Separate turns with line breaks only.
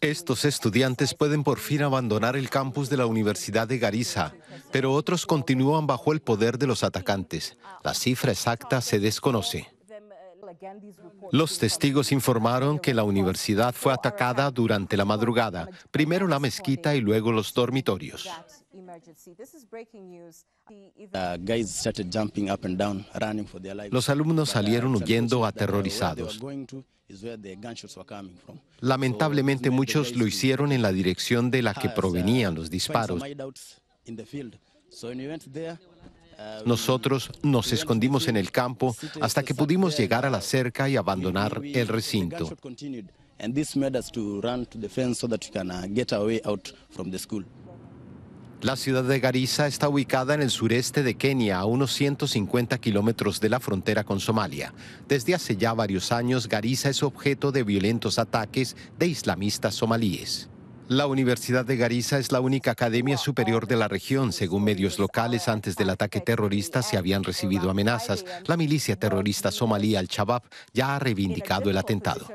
Estos estudiantes pueden por fin abandonar el campus de la Universidad de Gariza, pero otros continúan bajo el poder de los atacantes. La cifra exacta se desconoce. Los testigos informaron que la universidad fue atacada durante la madrugada, primero la mezquita y luego los dormitorios. Uh,
los alumnos uh, salieron huyendo aterrorizados.
Lamentablemente muchos lo hicieron en la dirección de la que uh, provenían los disparos. Nosotros nos escondimos en el campo hasta que pudimos llegar a la cerca y abandonar el recinto. Uh, la ciudad de Garissa está ubicada en el sureste de Kenia, a unos 150 kilómetros de la frontera con Somalia. Desde hace ya varios años, Garissa es objeto de violentos ataques de islamistas somalíes. La Universidad de Gariza es la única academia superior de la región. Según medios locales, antes del ataque terrorista se habían recibido amenazas. La milicia terrorista somalí Al-Shabaab ya ha reivindicado el atentado.